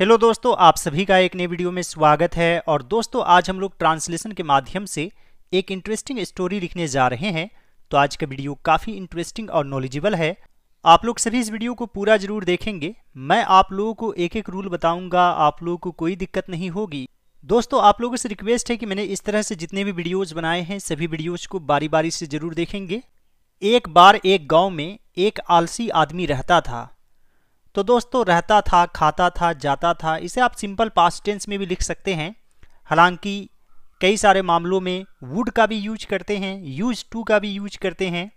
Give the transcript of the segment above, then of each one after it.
Hello दोस्तों आप सभी का एक नए वीडियो में स्वागत है और दोस्तों आज हम लोग ट्रांसलेशन के माध्यम से एक इंटरेस्टिंग स्टोरी लिखने जा रहे हैं तो आज का वीडियो काफ़ी इंटरेस्टिंग और नॉलेजेबल है आप लोग सभी इस वीडियो को पूरा जरूर देखेंगे मैं आप लोगों को एक एक रूल बताऊंगा आप लोगों को कोई दिक्कत नहीं होगी दोस्तों आप लोगों से रिक्वेस्ट है कि मैंने इस तरह से जितने भी वीडियोज़ बनाए हैं सभी वीडियोज़ को बारी बारी से ज़रूर देखेंगे एक बार एक गाँव में एक आलसी आदमी रहता था तो दोस्तों रहता था खाता था जाता था इसे आप सिंपल पास्ट टेंस में भी लिख सकते हैं हालांकि कई सारे मामलों में वुड का भी यूज करते हैं यूज टू का भी यूज करते हैं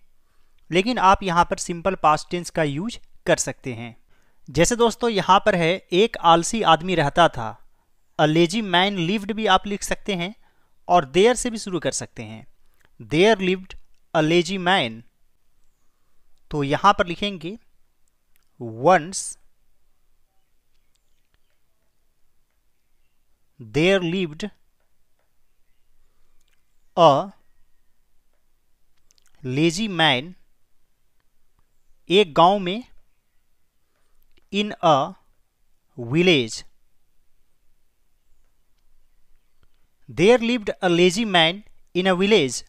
लेकिन आप यहाँ पर सिंपल पास्ट टेंस का यूज कर सकते हैं जैसे दोस्तों यहाँ पर है एक आलसी आदमी रहता था अ लेजी मैन लिव्ड भी आप लिख सकते हैं और देयर से भी शुरू कर सकते हैं there lived a lazy man तो यहाँ पर लिखेंगे once there lived a lazy man एक गांव में in a village there lived a lazy man in a village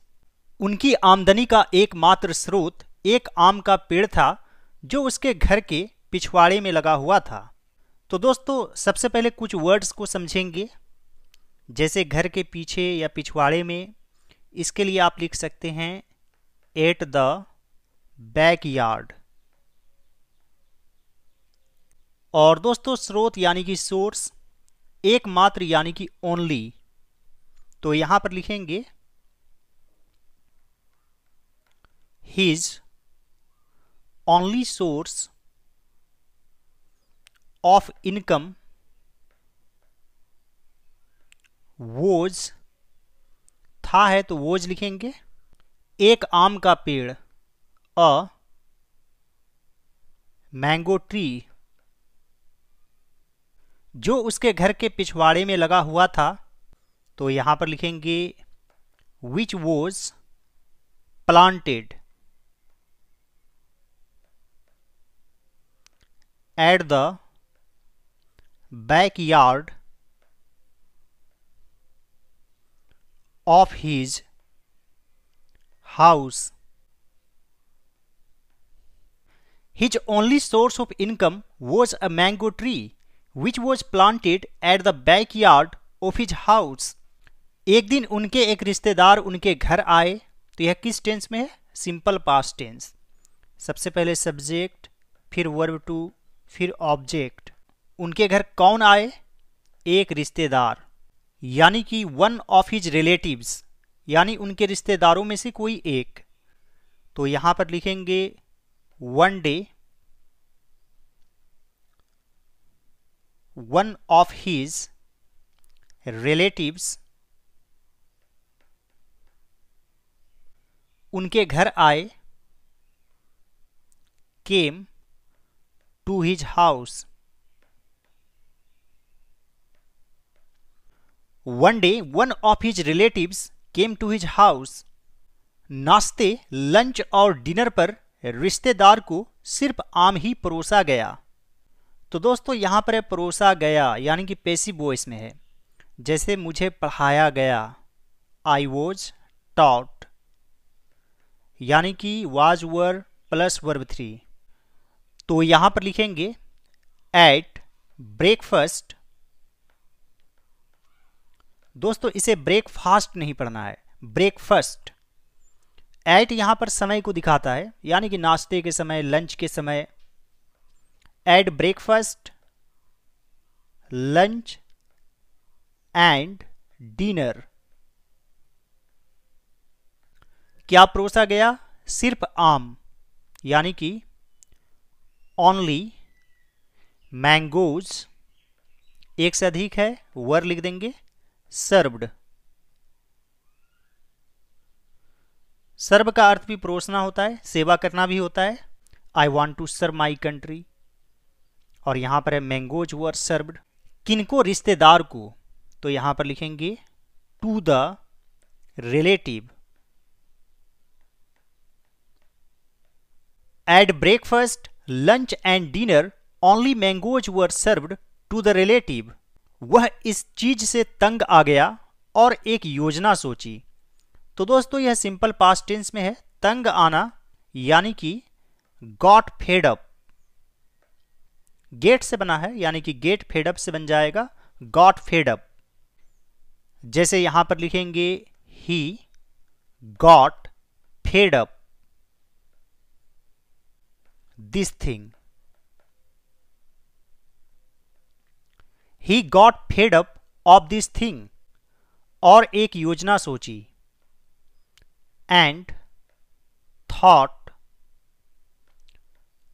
उनकी आमदनी का एकमात्र स्रोत एक आम का पेड़ था जो उसके घर के पिछवाड़े में लगा हुआ था तो दोस्तों सबसे पहले कुछ वर्ड्स को समझेंगे जैसे घर के पीछे या पिछवाड़े में इसके लिए आप लिख सकते हैं एट द बैक यार्ड और दोस्तों स्रोत यानी कि सोर्स एकमात्र यानी कि ओनली तो यहां पर लिखेंगे his only source of income was था है तो वोज लिखेंगे एक आम का पेड़ अ मैंगो ट्री जो उसके घर के पिछवाड़े में लगा हुआ था तो यहां पर लिखेंगे which was planted at the backyard of his house. His only source of income was a mango tree which was planted at the backyard of his house. एक दिन उनके एक रिश्तेदार उनके घर आए तो यह किस टेंस में है सिंपल पास्ट टेंस सबसे पहले सब्जेक्ट फिर वर्ब टू फिर ऑब्जेक्ट उनके घर कौन आए एक रिश्तेदार यानी कि वन ऑफ हिज रिलेटिव्स यानी उनके रिश्तेदारों में से कोई एक तो यहां पर लिखेंगे one day one of his relatives उनके घर आए came to his house. One day, one of his relatives came to his house. नाश्ते लंच और डिनर पर रिश्तेदार को सिर्फ आम ही परोसा गया तो दोस्तों यहाँ पर परोसा गया यानी कि पेसी वॉइस में है जैसे मुझे पढ़ाया गया आई वॉज टॉट यानी कि was were plus verb three तो यहां पर लिखेंगे एट ब्रेकफास्ट दोस्तों इसे ब्रेकफास्ट नहीं पढ़ना है ब्रेकफास्ट एट यहां पर समय को दिखाता है यानी कि नाश्ते के समय लंच के समय at breakfast lunch and dinner क्या परोसा गया सिर्फ आम यानी कि ओनली मैंगोज एक से अधिक है वर लिख देंगे सर्वड सर्व का अर्थ भी परोसना होता है सेवा करना भी होता है I want to serve my country और यहां पर है मैंगोज वर सर्व्ड किनको रिश्तेदार को तो यहां पर लिखेंगे to the relative at breakfast lunch and dinner only mangoes were served to the relative वह इस चीज से तंग आ गया और एक योजना सोची तो दोस्तों यह सिंपल पास्ट टेंस में है तंग आना यानी कि गॉट फेड अप गेट से बना है यानी कि गेट फेड अप से बन जाएगा गॉट फेड अप जैसे यहां पर लिखेंगे he got fed up this thing. He got fed up of this thing और एक योजना सोची and thought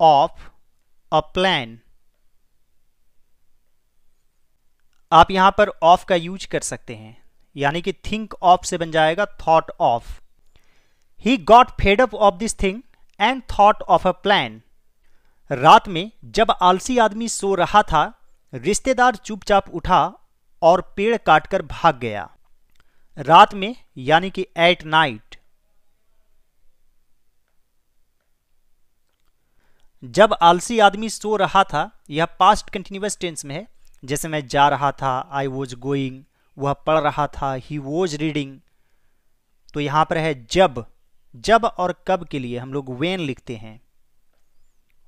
of a plan आप यहां पर ऑफ का यूज कर सकते हैं यानी कि थिंक ऑफ से बन जाएगा thought of he got fed up of this thing and thought of a plan रात में जब आलसी आदमी सो रहा था रिश्तेदार चुपचाप उठा और पेड़ काटकर भाग गया रात में यानी कि एट नाइट जब आलसी आदमी सो रहा था यह पास्ट कंटिन्यूस टेंस में है जैसे मैं जा रहा था आई वॉज गोइंग वह पढ़ रहा था ही वॉज रीडिंग तो यहां पर है जब जब और कब के लिए हम लोग वेन लिखते हैं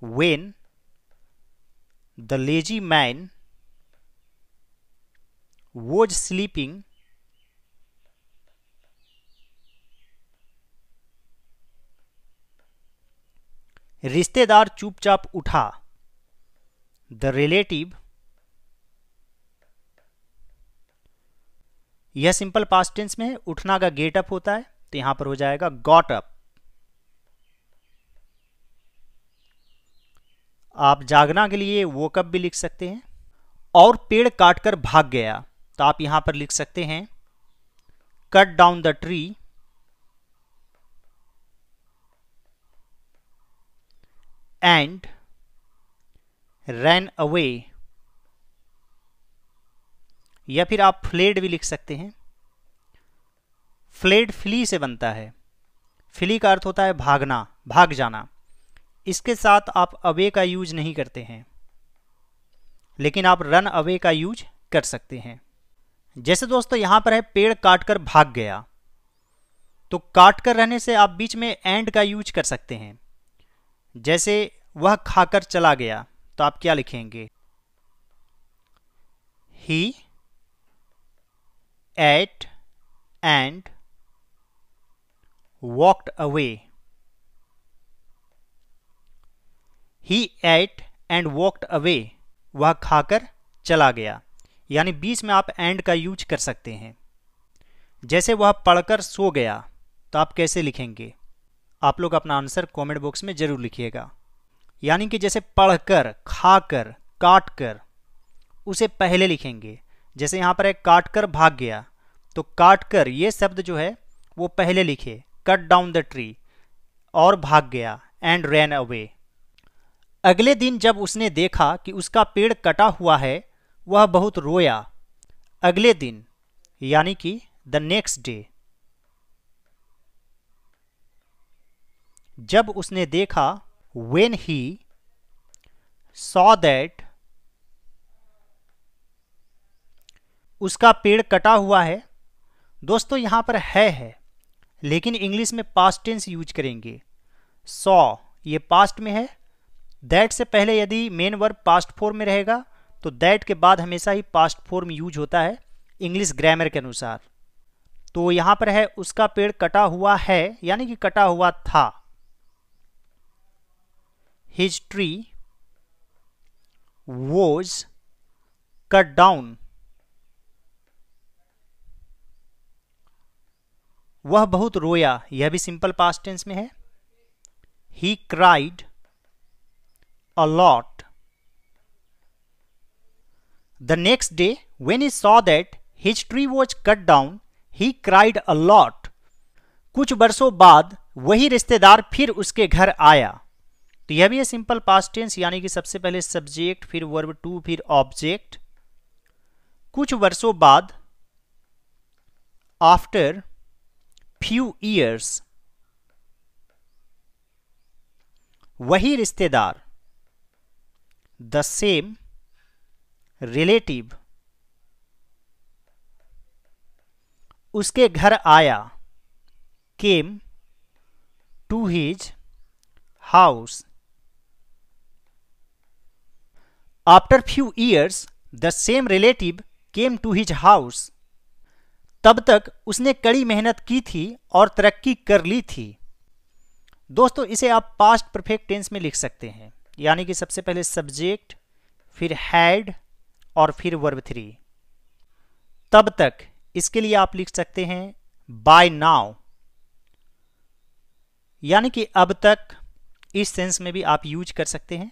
when the lazy man was sleeping रिश्तेदार चुपचाप उठा द रिलेटिव यह सिंपल पास्ट टेंस में है उठना का गेटअप होता है तो यहां पर हो जाएगा गॉट अप आप जागना के लिए वो कब भी लिख सकते हैं और पेड़ काट कर भाग गया तो आप यहां पर लिख सकते हैं cut down the tree and ran away या फिर आप फ्लेड भी लिख सकते हैं फ्लेड फ्ली से बनता है फ्ली का अर्थ होता है भागना भाग जाना इसके साथ आप अवे का यूज नहीं करते हैं लेकिन आप रन अवे का यूज कर सकते हैं जैसे दोस्तों यहां पर है पेड़ काट कर भाग गया तो काट कर रहने से आप बीच में एंड का यूज कर सकते हैं जैसे वह खाकर चला गया तो आप क्या लिखेंगे he ate and walked away he ate and walked away वह खाकर चला गया यानी बीच में आप एंड का यूज कर सकते हैं जैसे वह पढ़कर सो गया तो आप कैसे लिखेंगे आप लोग अपना आंसर कमेंट बॉक्स में ज़रूर लिखिएगा यानी कि जैसे पढ़कर खाकर काट कर उसे पहले लिखेंगे जैसे यहाँ पर है काट कर भाग गया तो काट कर ये शब्द जो है वो पहले लिखे कट डाउन द ट्री और भाग गया एंड रैन अवे अगले दिन जब उसने देखा कि उसका पेड़ कटा हुआ है वह बहुत रोया अगले दिन यानी कि द नेक्स्ट डे जब उसने देखा वेन ही सॉ दैट उसका पेड़ कटा हुआ है दोस्तों यहां पर है है लेकिन इंग्लिश में पास्ट टेंस यूज करेंगे सॉ ये पास्ट में है दैट से पहले यदि मेन वर्ब पास्ट फॉर्म में रहेगा तो दैट के बाद हमेशा ही पास्ट फॉर्म यूज होता है इंग्लिश ग्रामर के अनुसार तो यहाँ पर है उसका पेड़ कटा हुआ है यानी कि कटा हुआ था his tree was cut down वह बहुत रोया यह भी सिंपल पास्ट टेंस में है he cried a lot. The next day, when he saw that his tree was cut down, he cried a lot. कुछ वर्षों बाद वही रिश्तेदार फिर उसके घर आया तो यह भी है सिंपल पास्ट टेंस यानी कि सबसे पहले सब्जेक्ट फिर वर्ब टू फिर ऑब्जेक्ट कुछ वर्षों बाद आफ्टर फ्यू ईयर्स वही रिश्तेदार द सेम रिलेटिव उसके घर आया came to his house after few years the same relative came to his house तब तक उसने कड़ी मेहनत की थी और तरक्की कर ली थी दोस्तों इसे आप पास्ट परफेक्ट टेंस में लिख सकते हैं यानी कि सबसे पहले सब्जेक्ट फिर हैड और फिर वर्ब थ्री तब तक इसके लिए आप लिख सकते हैं बाय नाउ यानी कि अब तक इस सेंस में भी आप यूज कर सकते हैं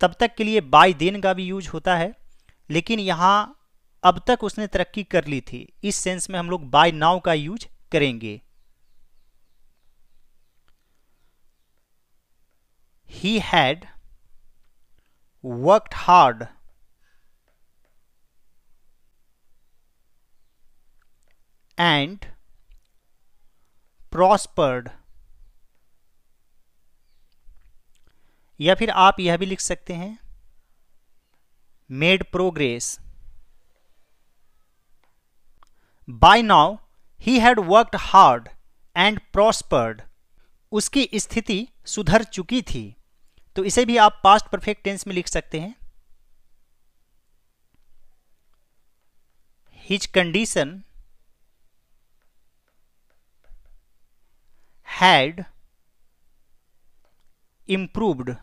तब तक के लिए बाय देन का भी यूज होता है लेकिन यहां अब तक उसने तरक्की कर ली थी इस सेंस में हम लोग बाय नाउ का यूज करेंगे he had worked hard and prospered या फिर आप यह भी लिख सकते हैं made progress by now he had worked hard and prospered उसकी स्थिति सुधर चुकी थी तो इसे भी आप पास्ट परफेक्ट टेंस में लिख सकते हैं his condition had improved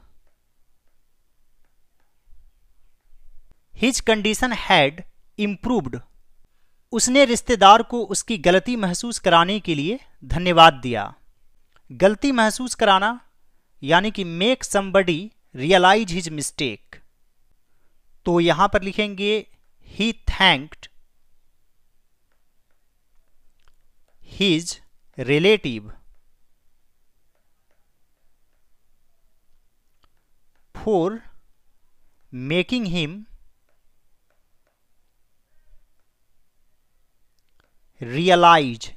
his condition had improved उसने रिश्तेदार को उसकी गलती महसूस कराने के लिए धन्यवाद दिया गलती महसूस कराना यानी कि make somebody realise his mistake तो यहां पर लिखेंगे he thanked his relative for making him realise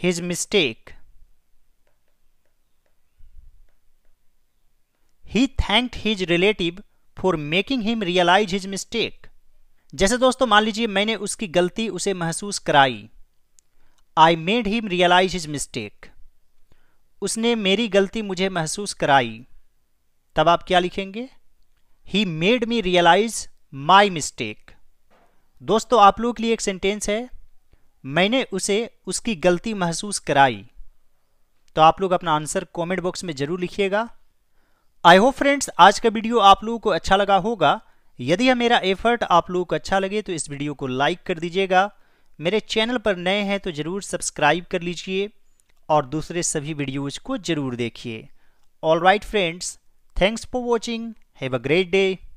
his mistake. He thanked his relative for making him realize his mistake. जैसे दोस्तों मान लीजिए मैंने उसकी गलती उसे महसूस कराई I made him realise his mistake उसने मेरी गलती मुझे महसूस कराई तब आप क्या लिखेंगे he made me realise my mistake दोस्तों आप लोगों के लिए एक सेंटेंस है मैंने उसे उसकी गलती महसूस कराई तो आप लोग अपना आंसर कमेंट बॉक्स में जरूर लिखिएगा आई होप फ्रेंड्स आज का वीडियो आप लोगों को अच्छा लगा होगा यदि यह मेरा एफर्ट आप लोगों को अच्छा लगे तो इस वीडियो को लाइक कर दीजिएगा मेरे चैनल पर नए हैं तो ज़रूर सब्सक्राइब कर लीजिए और दूसरे सभी वीडियोज़ को ज़रूर देखिए all right friends thanks for watching have a great day